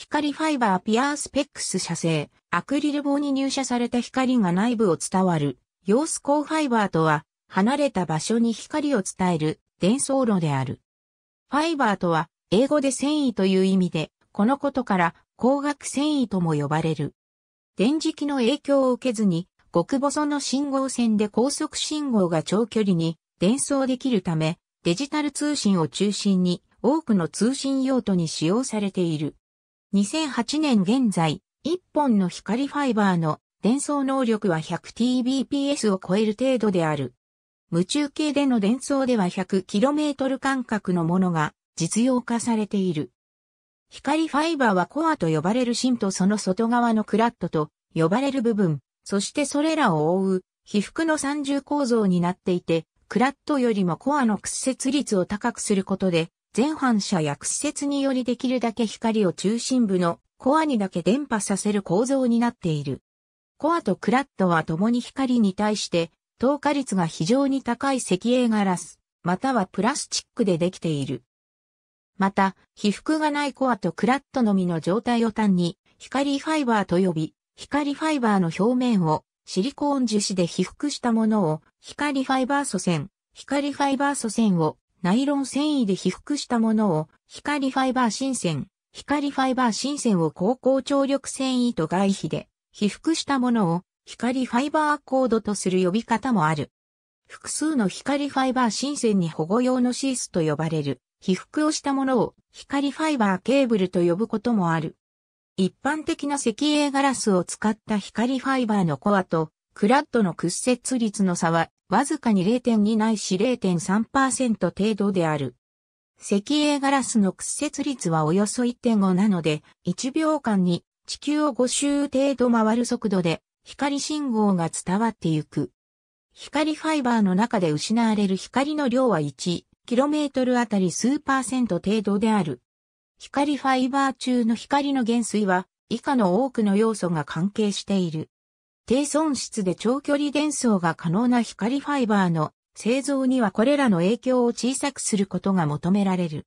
光ファイバーピアースペックス射精、アクリル棒に入射された光が内部を伝わる、陽子光ファイバーとは、離れた場所に光を伝える伝送路である。ファイバーとは、英語で繊維という意味で、このことから、光学繊維とも呼ばれる。電磁気の影響を受けずに、極細の信号線で高速信号が長距離に伝送できるため、デジタル通信を中心に多くの通信用途に使用されている。2008年現在、1本の光ファイバーの伝送能力は 100Tbps を超える程度である。無中継での伝送では 100km 間隔のものが実用化されている。光ファイバーはコアと呼ばれる芯とその外側のクラットと呼ばれる部分、そしてそれらを覆う被覆の三重構造になっていて、クラットよりもコアの屈折率を高くすることで全反射や屈折によりできるだけ光を中心部のコアにだけ伝播させる構造になっている。コアとクラットは共に光に対して透過率が非常に高い石英ガラス、またはプラスチックでできている。また、被覆がないコアとクラットのみの状態を単に光ファイバーと呼び、光ファイバーの表面をシリコーン樹脂で被覆したものを光ファイバー素線、光ファイバー素線をナイロン繊維で被覆したものを光ファイバー新線、光ファイバー新線を高校張力繊維と外皮で被覆したものを光ファイバーコードとする呼び方もある。複数の光ファイバー新線に保護用のシースと呼ばれる被覆をしたものを光ファイバーケーブルと呼ぶこともある。一般的な石英ガラスを使った光ファイバーのコアとクラッドの屈折率の差は、わずかに0.2ないし0.3%程度である。石英ガラスの屈折率はおよそ1.5なので、1秒間に地球を5周程度回る速度で光信号が伝わってゆく。光ファイバーの中で失われる光の量は 1km あたり数パーセント程度である。光ファイバー中の光の減衰は以下の多くの要素が関係している。低損失で長距離伝送が可能な光ファイバーの製造にはこれらの影響を小さくすることが求められる。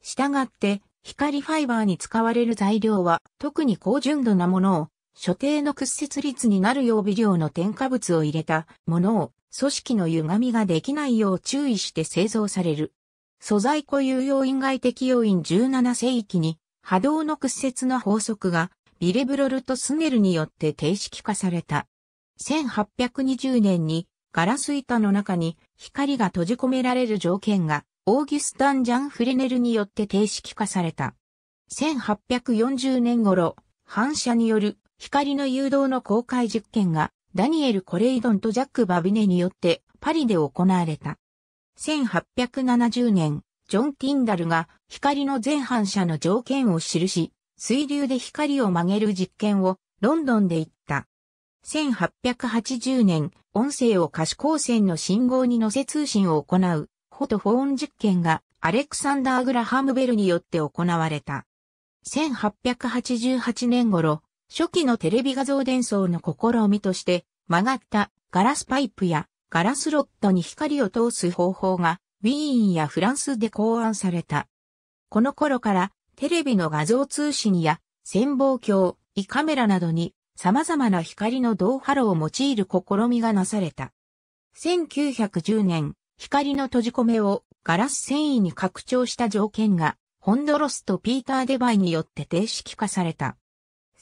したがって、光ファイバーに使われる材料は特に高純度なものを所定の屈折率になるよう微量の添加物を入れたものを組織の歪みができないよう注意して製造される。素材固有要因外的要因17世紀に波動の屈折の法則がビレブロルとスネルによって定式化された。1820年にガラス板の中に光が閉じ込められる条件がオーギュスタン・ジャン・フレネルによって定式化された。1840年頃、反射による光の誘導の公開実験がダニエル・コレイドンとジャック・バビネによってパリで行われた。1870年、ジョン・ティンダルが光の全反射の条件を記し、水流で光を曲げる実験をロンドンで行った。1880年、音声を可視光線の信号に乗せ通信を行う、フォトフォーン実験がアレクサンダー・グラハム・ベルによって行われた。1888年頃、初期のテレビ画像伝送の試みとして、曲がったガラスパイプやガラスロットに光を通す方法が、ウィーンやフランスで考案された。この頃からテレビの画像通信や潜望鏡、胃カメラなどに様々な光の銅波ロを用いる試みがなされた。1910年、光の閉じ込めをガラス繊維に拡張した条件が、ホンドロスとピーター・デバイによって定式化された。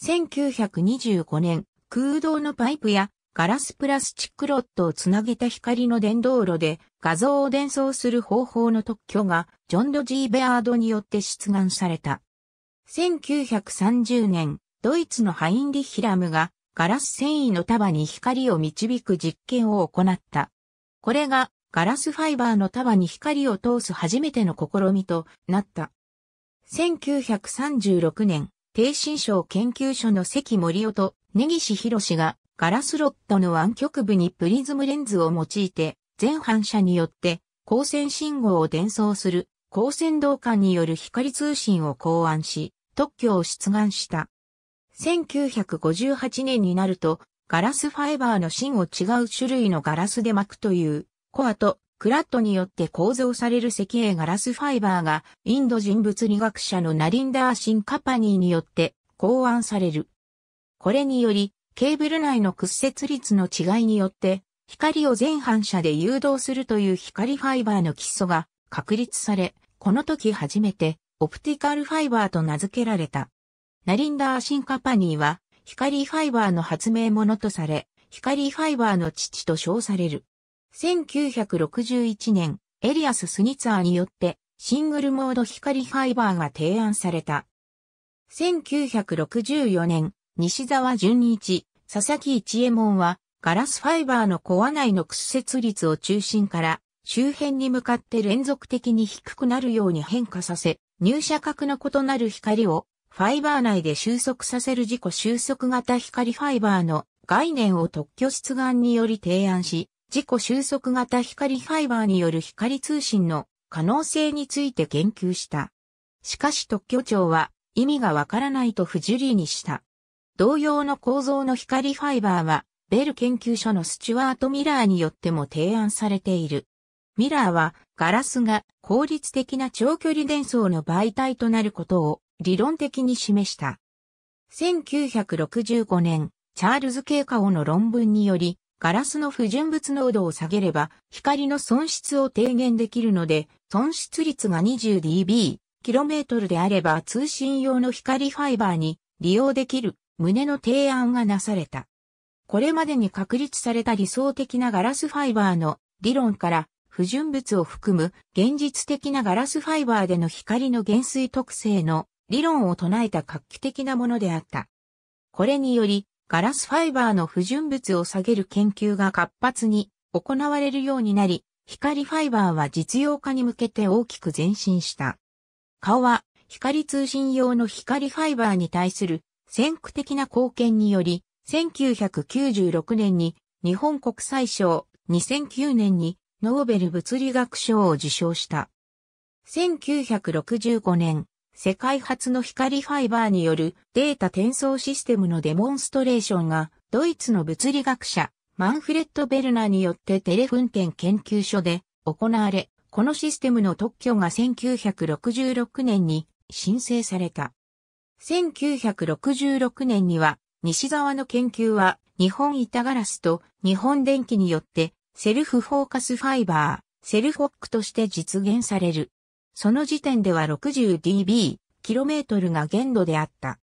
1925年、空洞のパイプやガラスプラスチックロッドをつなげた光の電動炉で画像を伝送する方法の特許がジョン・ド・ジー・ベアードによって出願された。1930年、ドイツのハインリッヒラムがガラス繊維の束に光を導く実験を行った。これがガラスファイバーの束に光を通す初めての試みとなった。1936年、低心症研究所の関森夫と根岸博士がガラスロットの湾曲部にプリズムレンズを用いて、全反射によって光線信号を伝送する光線導管による光通信を考案し、特許を出願した。1958年になると、ガラスファイバーの芯を違う種類のガラスで巻くという、コアとクラットによって構造される石英ガラスファイバーが、インド人物理学者のナリンダー・シン・カパニーによって考案される。これにより、ケーブル内の屈折率の違いによって、光を全反射で誘導するという光ファイバーの基礎が確立され、この時初めてオプティカルファイバーと名付けられた。ナリンダーシンカパニーは光ファイバーの発明者とされ、光ファイバーの父と称される。1961年、エリアス・スニツァーによってシングルモード光ファイバーが提案された。1964年、西沢淳一、佐々木一右衛門は、ガラスファイバーのコア内の屈折率を中心から周辺に向かって連続的に低くなるように変化させ、入射角の異なる光をファイバー内で収束させる自己収束型光ファイバーの概念を特許出願により提案し、自己収束型光ファイバーによる光通信の可能性について言及した。しかし特許庁は意味がわからないと不受理にした。同様の構造の光ファイバーは、ベル研究所のスチュワート・ミラーによっても提案されている。ミラーは、ガラスが効率的な長距離伝送の媒体となることを理論的に示した。1965年、チャールズ・ケイカオの論文により、ガラスの不純物濃度を下げれば、光の損失を低減できるので、損失率が 20dB、キロメートルであれば通信用の光ファイバーに利用できる胸の提案がなされた。これまでに確立された理想的なガラスファイバーの理論から不純物を含む現実的なガラスファイバーでの光の減衰特性の理論を唱えた画期的なものであった。これによりガラスファイバーの不純物を下げる研究が活発に行われるようになり、光ファイバーは実用化に向けて大きく前進した。顔は光通信用の光ファイバーに対する先駆的な貢献により、1996年に日本国際賞、2009年にノーベル物理学賞を受賞した。1965年、世界初の光ファイバーによるデータ転送システムのデモンストレーションがドイツの物理学者マンフレッド・ベルナによってテレフンテン研究所で行われ、このシステムの特許が1966年に申請された。1966年には、西沢の研究は、日本板ガラスと日本電気によって、セルフフォーカスファイバー、セルフォックとして実現される。その時点では 60dB、キロメートルが限度であった。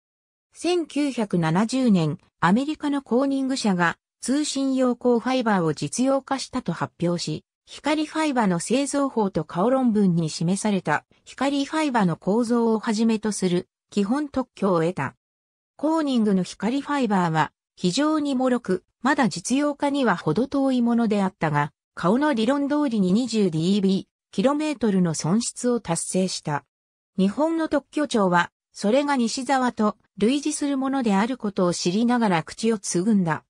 1970年、アメリカのコーニング社が通信用光ファイバーを実用化したと発表し、光ファイバーの製造法と顔論文に示された光ファイバーの構造をはじめとする基本特許を得た。コーニングの光ファイバーは非常に脆く、まだ実用化には程遠いものであったが、顔の理論通りに 20dB、キロメートルの損失を達成した。日本の特許庁は、それが西沢と類似するものであることを知りながら口をつぐんだ。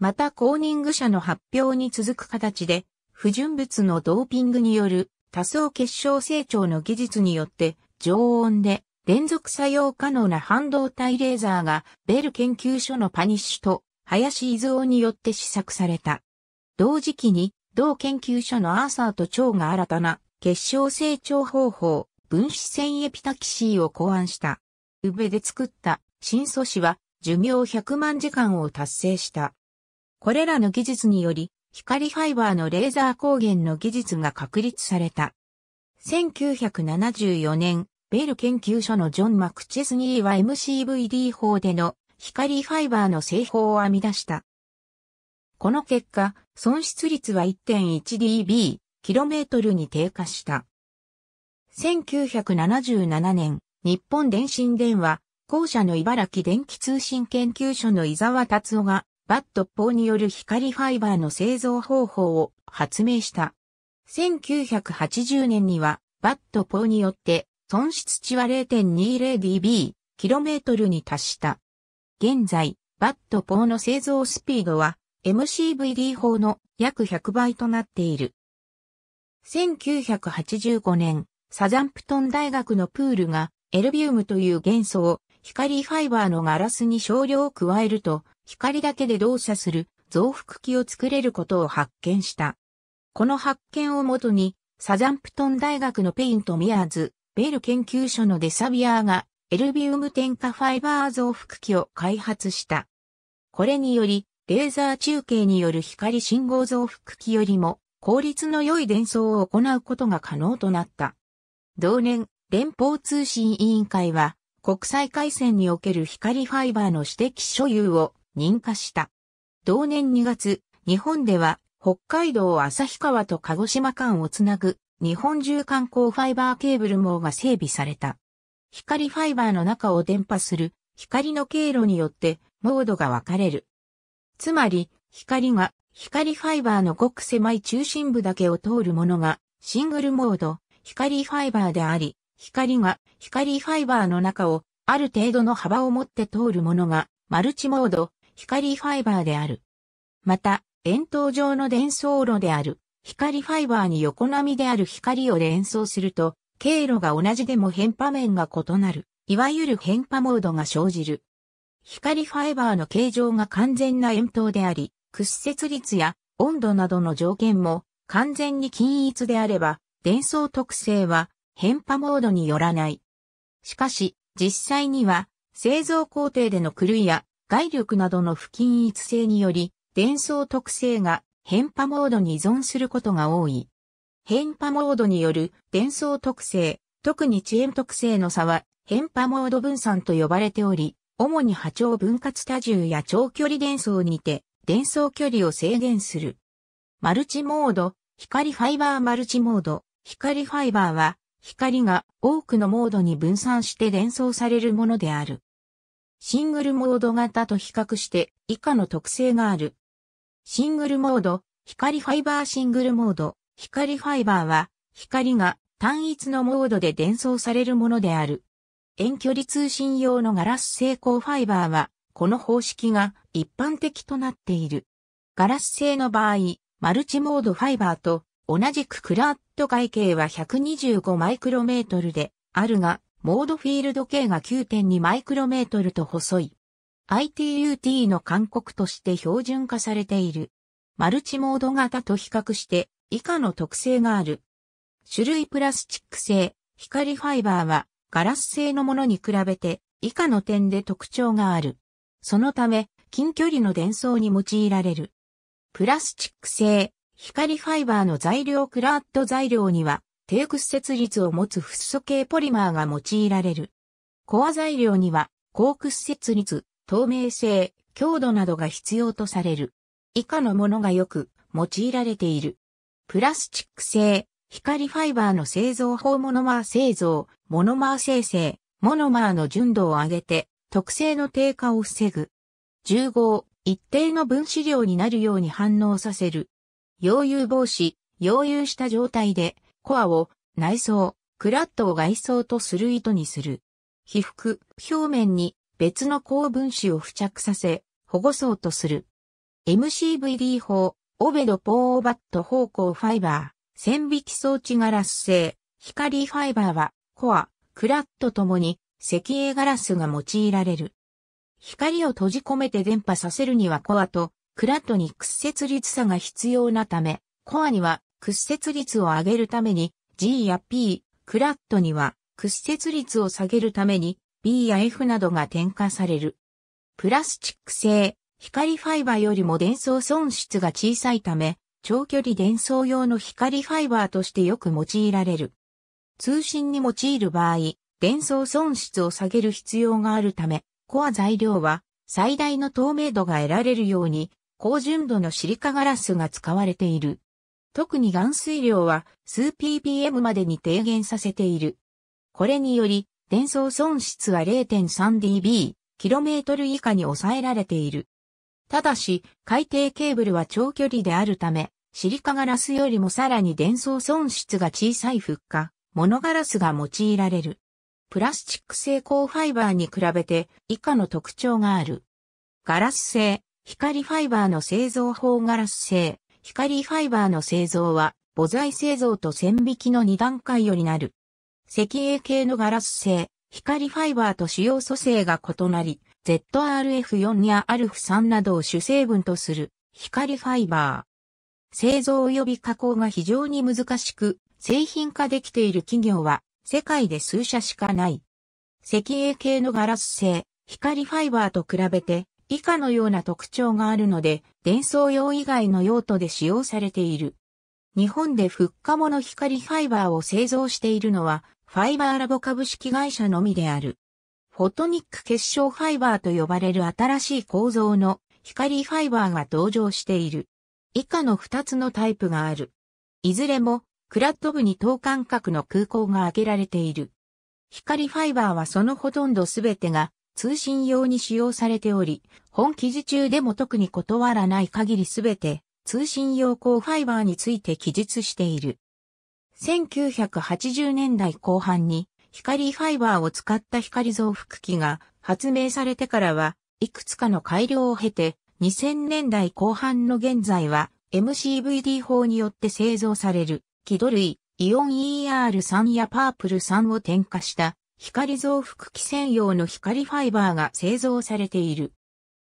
またコーニング社の発表に続く形で、不純物のドーピングによる多層結晶成長の技術によって常温で連続作用可能な半導体レーザーがベル研究所のパニッシュと林伊蔵によって試作された。同時期に同研究所のアーサーと蝶が新たな結晶成長方法、分子線エピタキシーを考案した。宇部で作った新素子は寿命100万時間を達成した。これらの技術により光ファイバーのレーザー光源の技術が確立された。1974年、ベール研究所のジョン・マクチェスニーは MCVD 法での光ファイバーの製法を編み出した。この結果、損失率は 1.1dB、km に低下した。1977年、日本電信電話、校舎の茨城電気通信研究所の伊沢達夫が、バット法による光ファイバーの製造方法を発明した。1980年には、バット法によって損失値は 0.20dB、km に達した。現在、バットポーの製造スピードは MCVD 法の約100倍となっている。1985年、サザンプトン大学のプールがエルビウムという元素を光ファイバーのガラスに少量を加えると光だけで動作する増幅器を作れることを発見した。この発見をもとにサザンプトン大学のペイント・ミアーズ、ベール研究所のデサビアーが、エルビウム添加ファイバー増幅器を開発した。これにより、レーザー中継による光信号増幅器よりも、効率の良い伝送を行うことが可能となった。同年、連邦通信委員会は、国際回線における光ファイバーの私的所有を認可した。同年2月、日本では北海道旭川と鹿児島間をつなぐ日本中観光ファイバーケーブル網が整備された。光ファイバーの中を電波する光の経路によってモードが分かれる。つまり、光が光ファイバーのごく狭い中心部だけを通るものがシングルモード光ファイバーであり、光が光ファイバーの中をある程度の幅を持って通るものがマルチモード光ファイバーである。また、円筒状の伝送路である。光ファイバーに横波である光を連想すると、経路が同じでも変波面が異なる、いわゆる変波モードが生じる。光ファイバーの形状が完全な円筒であり、屈折率や温度などの条件も完全に均一であれば、伝送特性は変波モードによらない。しかし、実際には製造工程での狂いや外力などの不均一性により、伝送特性が変波モードに依存することが多い。変波モードによる伝送特性、特に遅延特性の差は変波モード分散と呼ばれており、主に波長分割多重や長距離伝送にて伝送距離を制限する。マルチモード、光ファイバーマルチモード、光ファイバーは光が多くのモードに分散して伝送されるものである。シングルモード型と比較して以下の特性がある。シングルモード、光ファイバーシングルモード、光ファイバーは、光が単一のモードで伝送されるものである。遠距離通信用のガラス製鋼ファイバーは、この方式が一般的となっている。ガラス製の場合、マルチモードファイバーと同じくクラッド外径は125マイクロメートルであるが、モードフィールド径が9.2マイクロメートルと細い。ITUT の勧告として標準化されている。マルチモード型と比較して以下の特性がある。種類プラスチック製、光ファイバーはガラス製のものに比べて以下の点で特徴がある。そのため近距離の伝送に用いられる。プラスチック製、光ファイバーの材料クラッド材料には低屈折率を持つフッ素系ポリマーが用いられる。コア材料には高屈折率、透明性、強度などが必要とされる。以下のものがよく用いられている。プラスチック製、光ファイバーの製造法モノマー製造、モノマー生成、モノマーの純度を上げて、特性の低下を防ぐ。1合、一定の分子量になるように反応させる。溶融防止、溶融した状態で、コアを内装、クラットを外装とする糸にする。被覆、表面に別の高分子を付着させ、保護層とする。MCVD 法、オベドポーバット方向ファイバー、線引き装置ガラス製、光ファイバーは、コア、クラットともに、石英ガラスが用いられる。光を閉じ込めて電波させるにはコアと、クラットに屈折率差が必要なため、コアには屈折率を上げるために、G や P、クラットには屈折率を下げるために、B や F などが添加される。プラスチック製、光ファイバーよりも伝送損失が小さいため、長距離伝送用の光ファイバーとしてよく用いられる。通信に用いる場合、伝送損失を下げる必要があるため、コア材料は最大の透明度が得られるように、高純度のシリカガラスが使われている。特に含水量は数 ppm までに低減させている。これにより、伝送損失は 0.3dB、km 以下に抑えられている。ただし、海底ケーブルは長距離であるため、シリカガラスよりもさらに伝送損失が小さい復化、モノガラスが用いられる。プラスチック製鋼ファイバーに比べて以下の特徴がある。ガラス製、光ファイバーの製造法ガラス製、光ファイバーの製造は、母材製造と線引きの2段階よりなる。石英系のガラス製、光ファイバーと主要組成が異なり、ZRF4 やアルフ3などを主成分とする光ファイバー。製造及び加工が非常に難しく、製品化できている企業は世界で数社しかない。石英系のガラス製、光ファイバーと比べて以下のような特徴があるので、伝送用以外の用途で使用されている。日本で復モ物光ファイバーを製造しているのは、ファイバーラボ株式会社のみである。フォトニック結晶ファイバーと呼ばれる新しい構造の光ファイバーが登場している。以下の2つのタイプがある。いずれも、クラッド部に等間隔の空港が挙げられている。光ファイバーはそのほとんどすべてが通信用に使用されており、本記事中でも特に断らない限りすべて通信用光ファイバーについて記述している。1980年代後半に光ファイバーを使った光増幅器が発明されてからは、いくつかの改良を経て、2000年代後半の現在は MCVD 法によって製造される、気土類、イオン ER3 やパープル3を添加した光増幅器専用の光ファイバーが製造されている。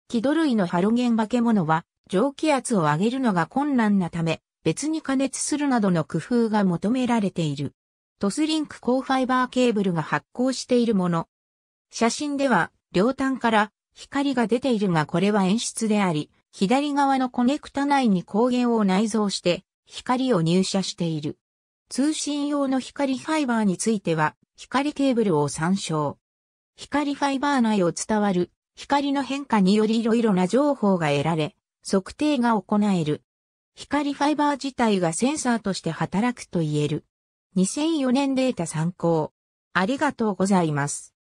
気土類のハロゲン化け物は蒸気圧を上げるのが困難なため、別に加熱するなどの工夫が求められている。トスリンク高ファイバーケーブルが発光しているもの。写真では両端から光が出ているがこれは演出であり、左側のコネクタ内に光源を内蔵して光を入射している。通信用の光ファイバーについては光ケーブルを参照。光ファイバー内を伝わる光の変化により色々な情報が得られ、測定が行える。光ファイバー自体がセンサーとして働くと言える。2004年データ参考。ありがとうございます。